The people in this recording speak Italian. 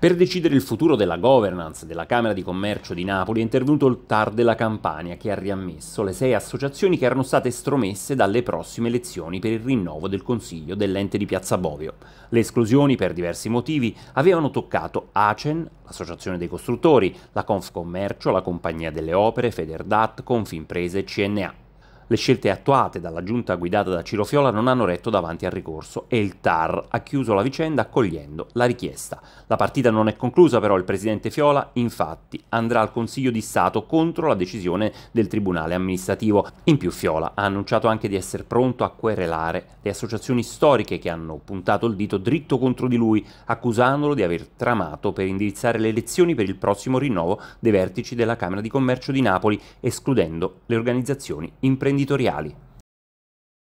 Per decidere il futuro della governance della Camera di Commercio di Napoli è intervenuto il TAR della Campania che ha riammesso le sei associazioni che erano state estromesse dalle prossime elezioni per il rinnovo del Consiglio dell'ente di Piazza Bovio. Le esclusioni, per diversi motivi, avevano toccato ACEN, l'Associazione dei Costruttori, la Conf Commercio, la Compagnia delle Opere, Federdat, Confimprese e CNA. Le scelte attuate dalla giunta guidata da Ciro Fiola non hanno retto davanti al ricorso e il TAR ha chiuso la vicenda accogliendo la richiesta. La partita non è conclusa però, il presidente Fiola infatti andrà al Consiglio di Stato contro la decisione del Tribunale amministrativo. In più Fiola ha annunciato anche di essere pronto a querelare le associazioni storiche che hanno puntato il dito dritto contro di lui, accusandolo di aver tramato per indirizzare le elezioni per il prossimo rinnovo dei vertici della Camera di Commercio di Napoli, escludendo le organizzazioni imprenditoriali imprenditoriali.